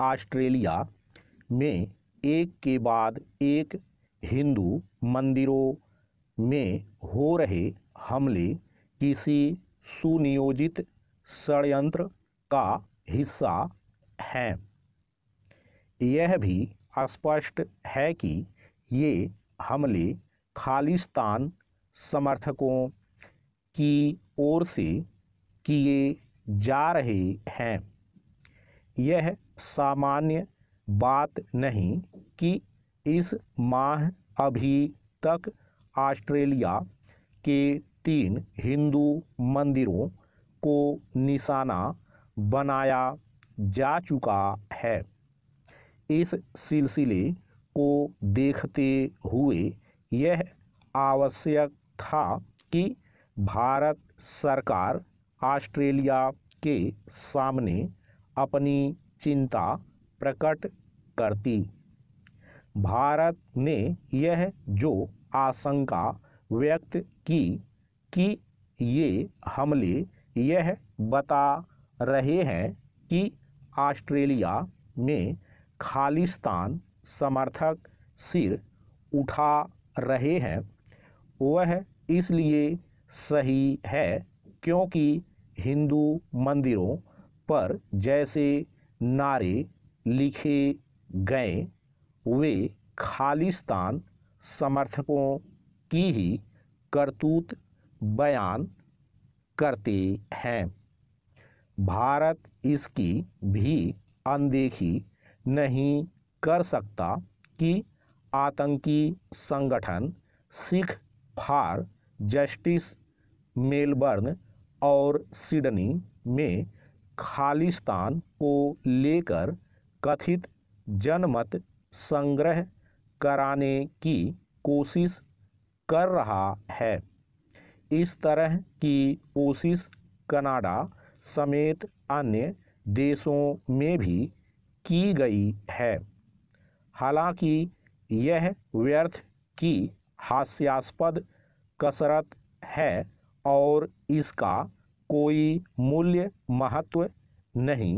Australia में एक के बाद एक हिंदू मंदिरों में हो रहे हमले किसी सुनियोजित षडयंत्र का हिस्सा हैं यह भी स्पष्ट है कि ये हमले खालिस्तान समर्थकों की ओर से किए जा रहे हैं यह सामान्य बात नहीं कि इस माह अभी तक ऑस्ट्रेलिया के तीन हिंदू मंदिरों को निशाना बनाया जा चुका है इस सिलसिले को देखते हुए यह आवश्यक था कि भारत सरकार ऑस्ट्रेलिया के सामने अपनी चिंता प्रकट करती भारत ने यह जो आशंका व्यक्त की कि ये हमले यह बता रहे हैं कि ऑस्ट्रेलिया में खालिस्तान समर्थक सिर उठा रहे हैं वह इसलिए सही है क्योंकि हिंदू मंदिरों पर जैसे नारे लिखे गए वे खालिस्तान समर्थकों की ही करतूत बयान करते हैं भारत इसकी भी अनदेखी नहीं कर सकता कि आतंकी संगठन सिख फार जस्टिस मेलबर्न और सिडनी में खालिस्तान को लेकर कथित जनमत संग्रह कराने की कोशिश कर रहा है इस तरह की कोशिश कनाडा समेत अन्य देशों में भी की गई है हालांकि यह व्यर्थ की हास्यास्पद कसरत है और इसका कोई मूल्य महत्व नहीं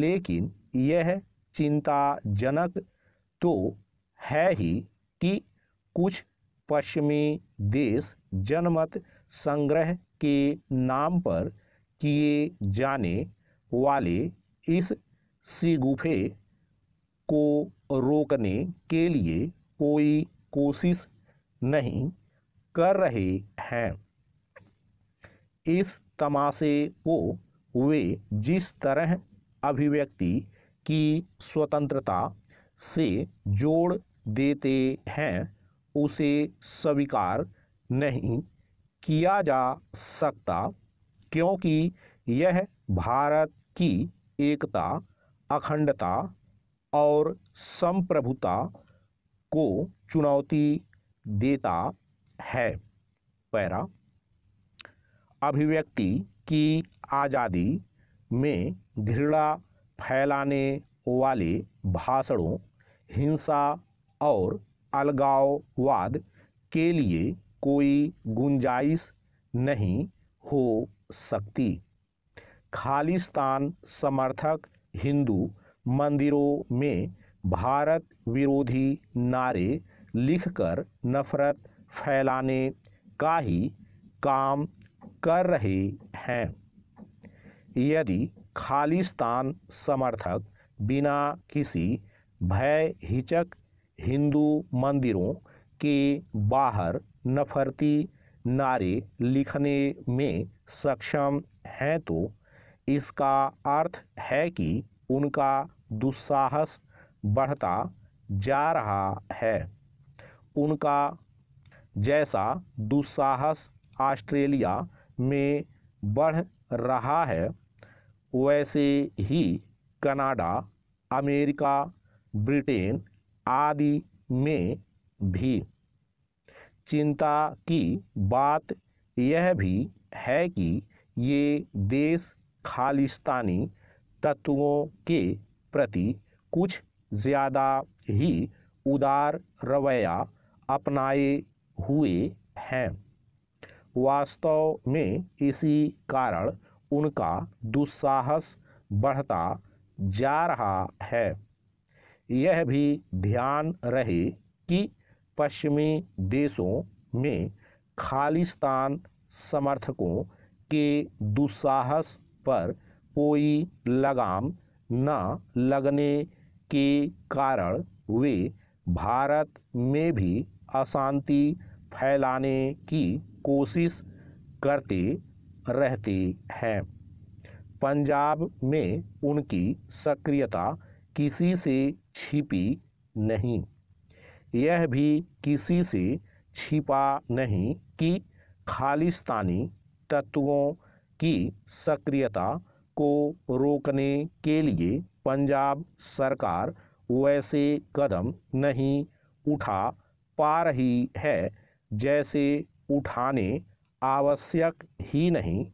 लेकिन यह चिंताजनक तो है ही कि कुछ पश्चिमी देश जनमत संग्रह के नाम पर किए जाने वाले इस सीगुफे को रोकने के लिए कोई कोशिश नहीं कर रहे हैं इस तमाशे को वे जिस तरह अभिव्यक्ति की स्वतंत्रता से जोड़ देते हैं उसे स्वीकार नहीं किया जा सकता क्योंकि यह भारत की एकता अखंडता और संप्रभुता को चुनौती देता है पैरा अभिव्यक्ति की आज़ादी में घृणा फैलाने वाले भाषणों हिंसा और अलगाववाद के लिए कोई गुंजाइश नहीं हो सकती खालिस्तान समर्थक हिंदू मंदिरों में भारत विरोधी नारे लिखकर नफरत फैलाने का ही काम कर रहे हैं यदि खालिस्तान समर्थक बिना किसी भय हिचक हिंदू मंदिरों के बाहर नफरती नारे लिखने में सक्षम हैं तो इसका अर्थ है कि उनका दुस्साहस बढ़ता जा रहा है उनका जैसा दुस्साहस ऑस्ट्रेलिया में बढ़ रहा है वैसे ही कनाडा अमेरिका ब्रिटेन आदि में भी चिंता की बात यह भी है कि ये देश खालिस्तानी तत्वों के प्रति कुछ ज़्यादा ही उदार रवैया अपनाए हुए हैं वास्तव में इसी कारण उनका दुस्साहस बढ़ता जा रहा है यह भी ध्यान रहे कि पश्चिमी देशों में खालिस्तान समर्थकों के दुस्साहस पर कोई लगाम न लगने के कारण वे भारत में भी अशांति फैलाने की कोशिश करती रहती है पंजाब में उनकी सक्रियता किसी से छिपी नहीं यह भी किसी से छिपा नहीं कि खालिस्तानी तत्वों की सक्रियता को रोकने के लिए पंजाब सरकार वैसे कदम नहीं उठा पा रही है जैसे उठाने आवश्यक ही नहीं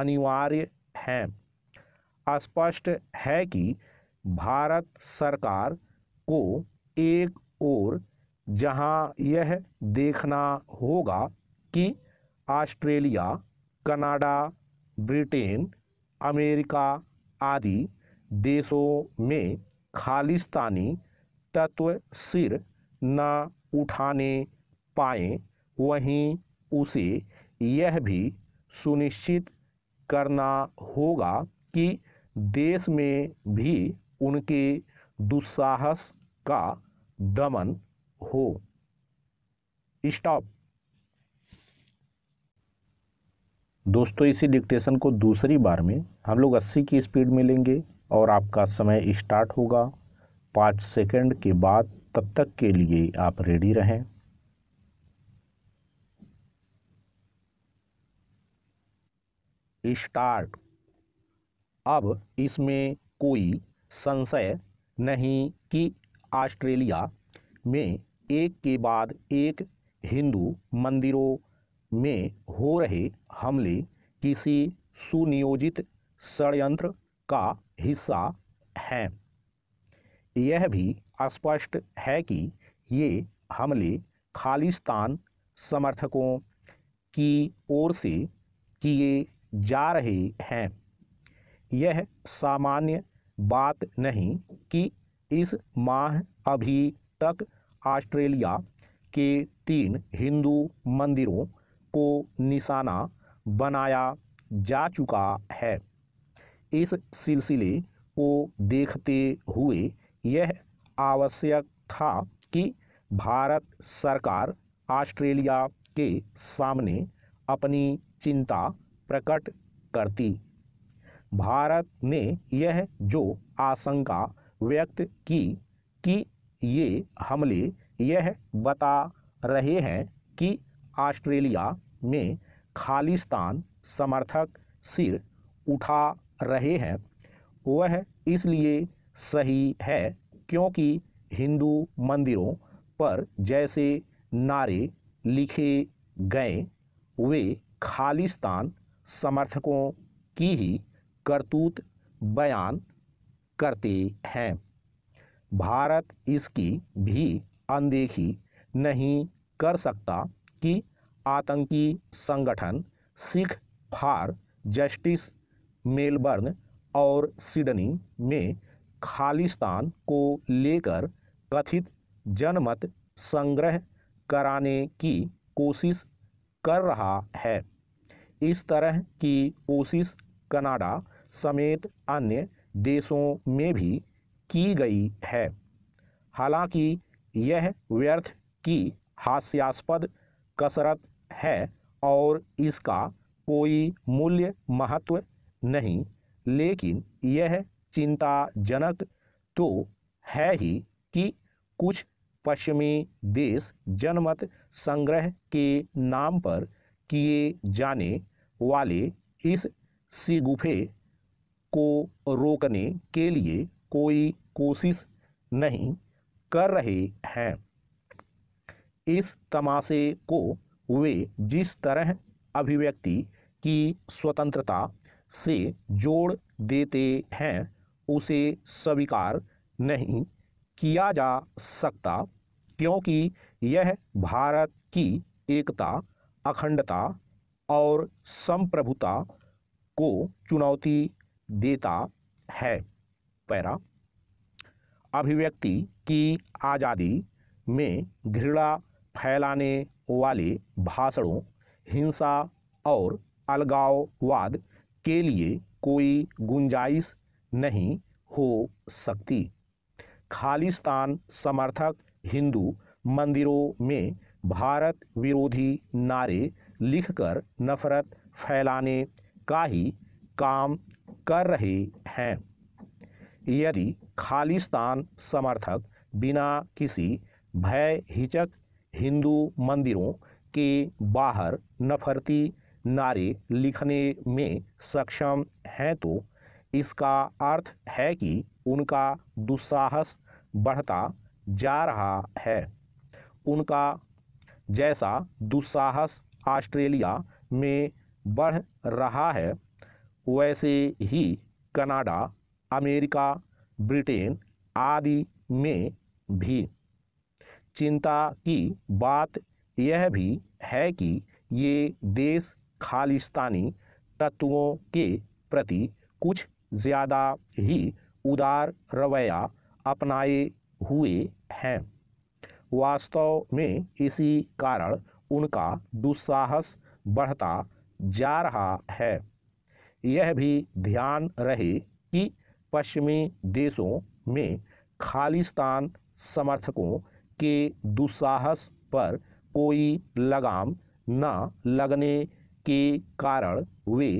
अनिवार्य हैं स्पष्ट है कि भारत सरकार को एक और जहां यह देखना होगा कि ऑस्ट्रेलिया कनाडा ब्रिटेन अमेरिका आदि देशों में खालिस्तानी तत्व सिर न उठाने पाए वहीं उसे यह भी सुनिश्चित करना होगा कि देश में भी उनके दुस्साहस का दमन हो स्टॉप दोस्तों इसी डिक्टेशन को दूसरी बार में हम लोग 80 की स्पीड में लेंगे और आपका समय स्टार्ट होगा पाँच सेकंड के बाद तब तक के लिए आप रेडी रहें स्टार्ट अब इसमें कोई संशय नहीं कि ऑस्ट्रेलिया में एक के बाद एक हिंदू मंदिरों में हो रहे हमले किसी सुनियोजित षडयंत्र का हिस्सा हैं यह भी स्पष्ट है कि ये हमले खालिस्तान समर्थकों की ओर से किए जा रही हैं यह सामान्य बात नहीं कि इस माह अभी तक ऑस्ट्रेलिया के तीन हिंदू मंदिरों को निशाना बनाया जा चुका है इस सिलसिले को देखते हुए यह आवश्यक था कि भारत सरकार ऑस्ट्रेलिया के सामने अपनी चिंता प्रकट करती भारत ने यह जो आशंका व्यक्त की कि ये हमले यह बता रहे हैं कि ऑस्ट्रेलिया में खालिस्तान समर्थक सिर उठा रहे हैं वह इसलिए सही है क्योंकि हिंदू मंदिरों पर जैसे नारे लिखे गए वे खालिस्तान समर्थकों की ही करतूत बयान करते हैं भारत इसकी भी अनदेखी नहीं कर सकता कि आतंकी संगठन सिख फार जस्टिस मेलबर्न और सिडनी में खालिस्तान को लेकर कथित जनमत संग्रह कराने की कोशिश कर रहा है इस तरह की कोशिश कनाडा समेत अन्य देशों में भी की गई है हालांकि यह व्यर्थ की हास्यास्पद कसरत है और इसका कोई मूल्य महत्व नहीं लेकिन यह चिंताजनक तो है ही कि कुछ पश्चिमी देश जनमत संग्रह के नाम पर किए जाने वाले इस सिगुफे को रोकने के लिए कोई कोशिश नहीं कर रहे हैं इस तमाशे को वे जिस तरह अभिव्यक्ति की स्वतंत्रता से जोड़ देते हैं उसे स्वीकार नहीं किया जा सकता क्योंकि यह भारत की एकता अखंडता और संप्रभुता को चुनौती देता है पैरा अभिव्यक्ति की आज़ादी में घृणा फैलाने वाले भाषणों हिंसा और अलगाववाद के लिए कोई गुंजाइश नहीं हो सकती खालिस्तान समर्थक हिंदू मंदिरों में भारत विरोधी नारे लिखकर नफरत फैलाने का ही काम कर रहे हैं यदि खालिस्तान समर्थक बिना किसी भय हिचक हिंदू मंदिरों के बाहर नफरती नारे लिखने में सक्षम हैं तो इसका अर्थ है कि उनका दुस्साहस बढ़ता जा रहा है उनका जैसा दुस्साहस ऑस्ट्रेलिया में बढ़ रहा है वैसे ही कनाडा अमेरिका ब्रिटेन आदि में भी चिंता की बात यह भी है कि ये देश खालिस्तानी तत्वों के प्रति कुछ ज़्यादा ही उदार रवैया अपनाए हुए हैं वास्तव में इसी कारण उनका दुस्साहस बढ़ता जा रहा है यह भी ध्यान रहे कि पश्चिमी देशों में खालिस्तान समर्थकों के दुस्साहस पर कोई लगाम न लगने के कारण वे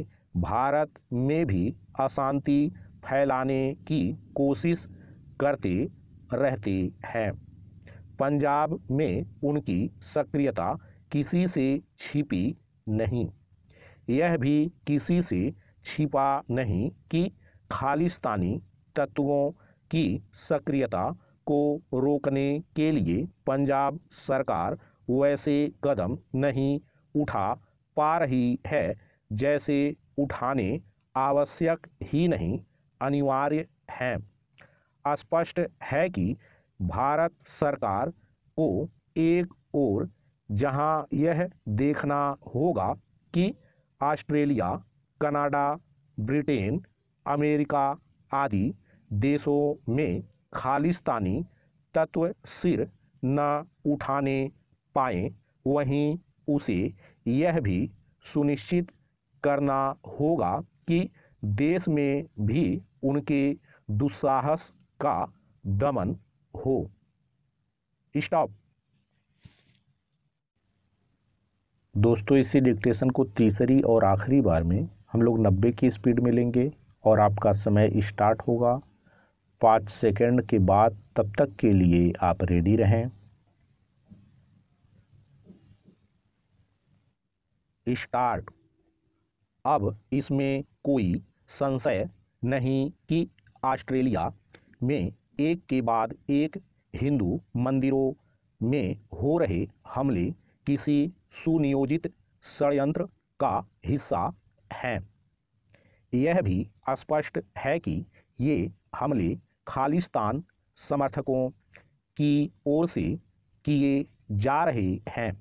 भारत में भी अशांति फैलाने की कोशिश करते रहते हैं पंजाब में उनकी सक्रियता किसी से छिपी नहीं यह भी किसी से छिपा नहीं कि खालिस्तानी तत्वों की सक्रियता को रोकने के लिए पंजाब सरकार वैसे कदम नहीं उठा पा रही है जैसे उठाने आवश्यक ही नहीं अनिवार्य हैं स्पष्ट है कि भारत सरकार को एक और जहां यह देखना होगा कि ऑस्ट्रेलिया कनाडा ब्रिटेन अमेरिका आदि देशों में खालिस्तानी तत्व सिर न उठाने पाए वहीं उसे यह भी सुनिश्चित करना होगा कि देश में भी उनके दुस्साहस का दमन हो स्टॉप दोस्तों इसी डिक्टेशन को तीसरी और आखिरी बार में हम लोग नब्बे की स्पीड में लेंगे और आपका समय स्टार्ट होगा पाँच सेकंड के बाद तब तक के लिए आप रेडी रहें स्टार्ट अब इसमें कोई संशय नहीं कि ऑस्ट्रेलिया में एक के बाद एक हिंदू मंदिरों में हो रहे हमले किसी सुनियोजित षडयंत्र का हिस्सा हैं यह भी स्पष्ट है कि ये हमले खालिस्तान समर्थकों की ओर से किए जा रहे हैं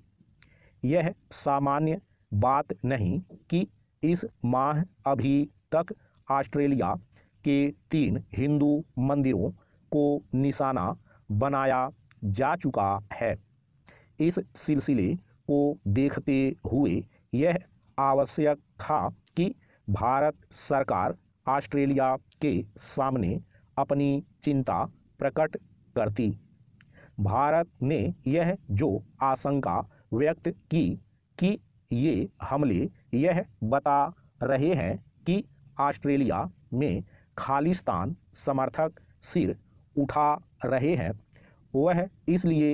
यह सामान्य बात नहीं कि इस माह अभी तक ऑस्ट्रेलिया के तीन हिंदू मंदिरों को निशाना बनाया जा चुका है इस सिलसिले को देखते हुए यह आवश्यक था कि भारत सरकार ऑस्ट्रेलिया के सामने अपनी चिंता प्रकट करती भारत ने यह जो आशंका व्यक्त की कि ये हमले यह बता रहे हैं कि ऑस्ट्रेलिया में खालिस्तान समर्थक सिर उठा रहे हैं वह इसलिए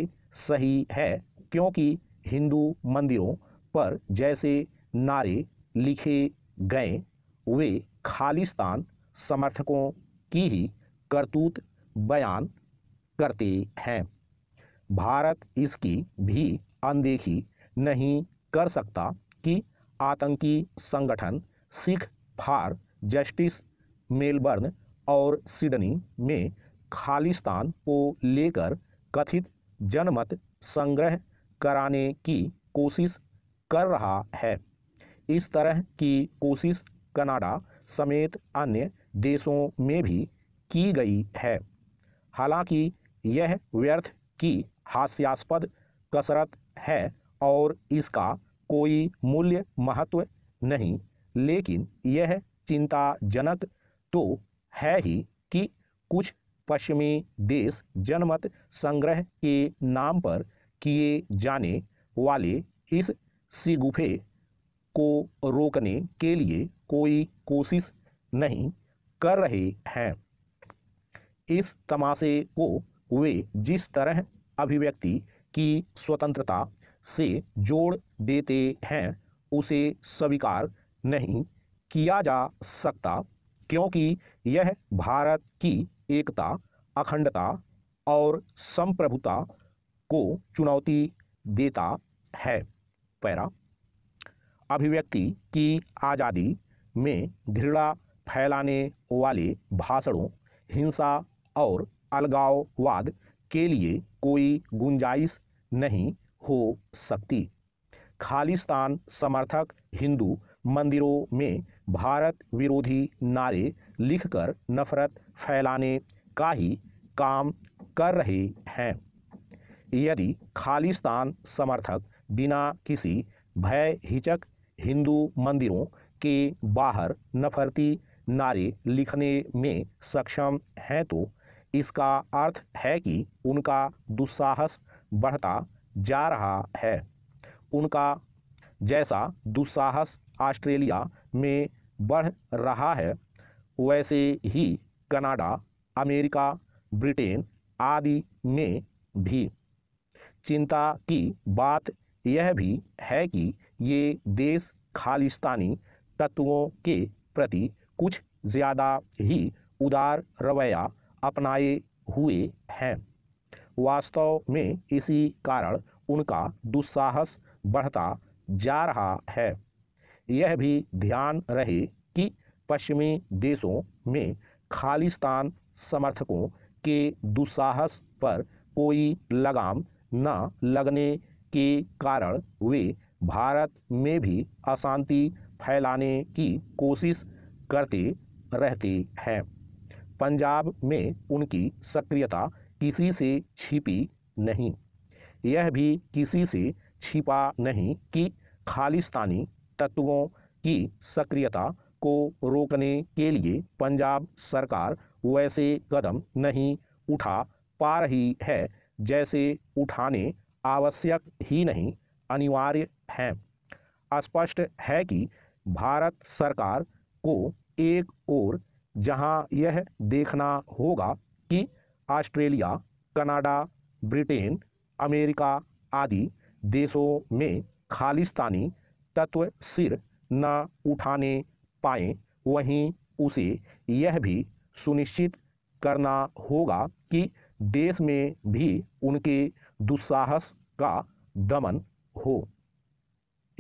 सही है क्योंकि हिंदू मंदिरों पर जैसे नारे लिखे गए वे खालिस्तान समर्थकों की ही करतूत बयान करते हैं भारत इसकी भी अनदेखी नहीं कर सकता कि आतंकी संगठन सिख फार जस्टिस मेलबर्न और सिडनी में खालिस्तान को लेकर कथित जनमत संग्रह कराने की कोशिश कर रहा है इस तरह की कोशिश कनाडा समेत अन्य देशों में भी की गई है हालांकि यह व्यर्थ की हास्यास्पद कसरत है और इसका कोई मूल्य महत्व नहीं लेकिन यह चिंताजनक तो है ही कि कुछ पश्चिमी देश जनमत संग्रह के नाम पर किए जाने वाले इस सिगुफे को रोकने के लिए कोई कोशिश नहीं कर रहे हैं इस तमाशे को वे जिस तरह अभिव्यक्ति की स्वतंत्रता से जोड़ देते हैं उसे स्वीकार नहीं किया जा सकता क्योंकि यह भारत की एकता अखंडता और संप्रभुता को चुनौती देता है पैरा अभिव्यक्ति की आज़ादी में घृणा फैलाने वाले भाषणों हिंसा और अलगाववाद के लिए कोई गुंजाइश नहीं हो सकती खालिस्तान समर्थक हिंदू मंदिरों में भारत विरोधी नारे लिखकर नफरत फैलाने का ही काम कर रहे हैं यदि खालिस्तान समर्थक बिना किसी भय हिचक हिंदू मंदिरों के बाहर नफरती नारे लिखने में सक्षम हैं तो इसका अर्थ है कि उनका दुस्साहस बढ़ता जा रहा है उनका जैसा दुस्साहस ऑस्ट्रेलिया में बढ़ रहा है वैसे ही कनाडा अमेरिका ब्रिटेन आदि में भी चिंता की बात यह भी है कि ये देश खालिस्तानी तत्वों के प्रति कुछ ज़्यादा ही उदार रवैया अपनाए हुए हैं वास्तव में इसी कारण उनका दुस्साहस बढ़ता जा रहा है यह भी ध्यान रहे कि पश्चिमी देशों में खालिस्तान समर्थकों के दुस्साहस पर कोई लगाम न लगने के कारण वे भारत में भी अशांति फैलाने की कोशिश करते रहते हैं पंजाब में उनकी सक्रियता किसी से छिपी नहीं यह भी किसी से छिपा नहीं कि खालिस्तानी तत्वों की सक्रियता को रोकने के लिए पंजाब सरकार वैसे कदम नहीं उठा पा रही है जैसे उठाने आवश्यक ही नहीं अनिवार्य हैं स्पष्ट है कि भारत सरकार को एक और जहां यह देखना होगा कि ऑस्ट्रेलिया कनाडा ब्रिटेन अमेरिका आदि देशों में खालिस्तानी तत्व सिर न उठाने पाए वहीं उसे यह भी सुनिश्चित करना होगा कि देश में भी उनके दुस्साहस का दमन हो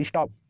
स्टॉप